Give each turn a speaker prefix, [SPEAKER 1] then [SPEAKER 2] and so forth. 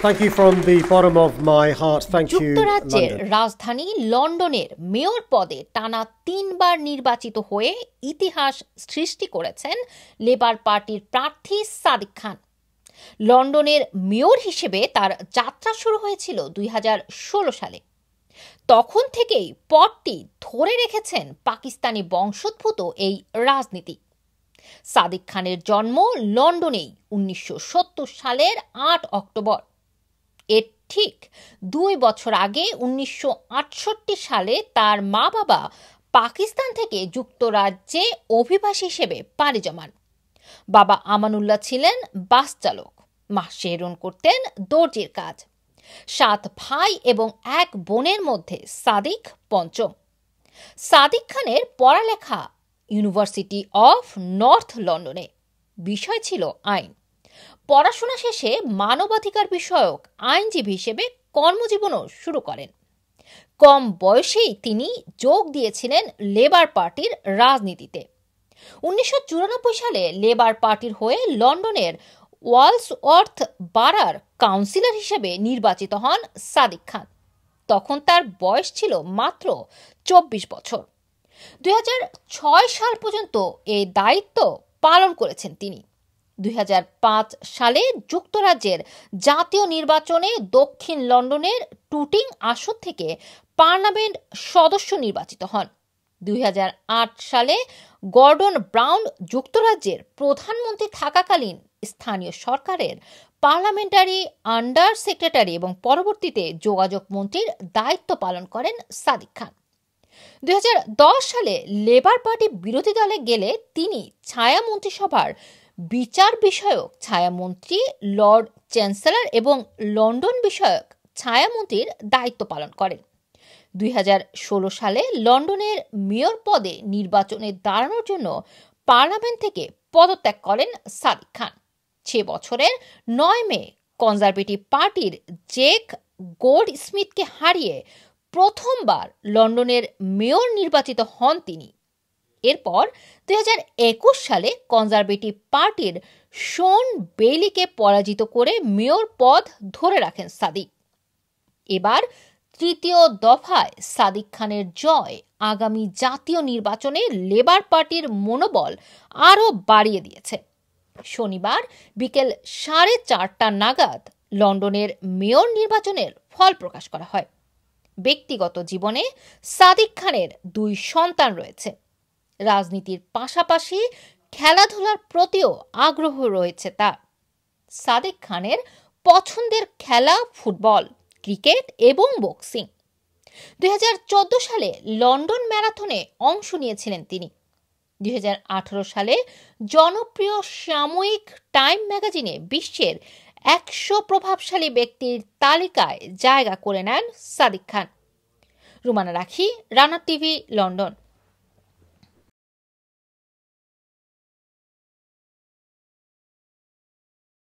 [SPEAKER 1] Thank you from the bottom of my heart. Thank you. যুক্তরাজ্যের রাজধানী লন্ডনের mayor পদে টানা তিনবার নির্বাচিত হয়ে ইতিহাস সৃষ্টি করেছেন লেবার পার্টির প্রার্থী সাদিক খান লন্ডনের মেয়র হিসেবে তার যাত্রা শুরু হয়েছিল দুই সালে তখন থেকেই পদটি ধরে রেখেছেন পাকিস্তানি বংশোদ্ভূত এই রাজনীতি সাদিক খানের জন্ম লন্ডনেই উনিশশো সালের আট অক্টোবর এর ঠিক দুই বছর আগে উনিশশো সালে তার মা বাবা পাকিস্তান থেকে যুক্তরাজ্যে অভিবাসী হিসেবে পাড়ি জমান বাবা আমানুল্লাহ ছিলেন বাস চালক মা শেরুন করতেন দর্জির কাজ সাত ভাই এবং এক বোনের মধ্যে সাদিক পঞ্চম সাদিক খানের পড়ালেখা ইউনিভার্সিটি অফ নর্থ লন্ডনে বিষয় ছিল আইন পড়াশোনা শেষে মানবাধিকার বিষয়ক আইনজীবী হিসেবে কর্মজীবনও শুরু করেন কম বয়সেই তিনি যোগ দিয়েছিলেন লেবার পার্টির রাজনীতিতে উনিশশো সালে লেবার পার্টির হয়ে লন্ডনের ওয়ালসওয়ার্থ বারার কাউন্সিলর হিসেবে নির্বাচিত হন সাদিক খান তখন তার বয়স ছিল মাত্র চব্বিশ বছর দুই সাল পর্যন্ত এই দায়িত্ব পালন করেছেন তিনি দুই সালে যুক্তরাজ্যের জাতীয় নির্বাচনে দক্ষিণ লন্ডনের টুটিং আসন থেকে পার্লামেন্ট সদস্য নির্বাচিত হন দুই সালে গর্ডন ব্রাউন যুক্তরাজ্যের প্রধানমন্ত্রী থাকাকালীন স্থানীয় সরকারের পার্লামেন্টারি আন্ডার সেক্রেটারি এবং পরবর্তীতে যোগাযোগ মন্ত্রীর দায়িত্ব পালন করেন সাদিক খান দুই সালে লেবার পার্টি বিরোধী দলে গেলে তিনি ছায়া মন্ত্রিসভার বিচার বিষয়ক ছায়ামন্ত্রী লর্ড চ্যান্সেলর এবং লন্ডন বিষয়ক ছায়ামন্ত্রীর দায়িত্ব পালন করেন দুই সালে লন্ডনের মেয়র পদে নির্বাচনে দাঁড়ানোর জন্য পার্লামেন্ট থেকে পদত্যাগ করেন সাদিক খান সে বছরের নয় মে কনজারভেটিভ পার্টির জেক গোল্ড স্মিথকে হারিয়ে প্রথমবার লন্ডনের মেয়র নির্বাচিত হন তিনি এরপর দুই সালে কনজারভেটিভ পার্টির শোন বেইলিকে পরাজিত করে মেয়র পদ ধরে রাখেন সাদিক এবার তৃতীয় দফায় সাদিক খানের জয় আগামী জাতীয় নির্বাচনে লেবার পার্টির মনোবল আরও বাড়িয়ে দিয়েছে শনিবার বিকেল সাড়ে চারটা নাগাদ লন্ডনের মেয়র নির্বাচনের ফল প্রকাশ করা হয় ব্যক্তিগত জীবনে সাদিক খানের দুই সন্তান রয়েছে রাজনীতির পাশাপাশি খেলাধুলার প্রতিও আগ্রহ রয়েছে তার সাদেক খানের পছন্দের খেলা ফুটবল ক্রিকেট এবং বক্সিং দুই সালে লন্ডন ম্যারাথনে অংশ নিয়েছিলেন তিনি দুই সালে জনপ্রিয় সাময়িক টাইম ম্যাগাজিনে বিশ্বের একশো প্রভাবশালী ব্যক্তির তালিকায় জায়গা করে নেন সাদিক খান রুমানা রাখি রানা টিভি লন্ডন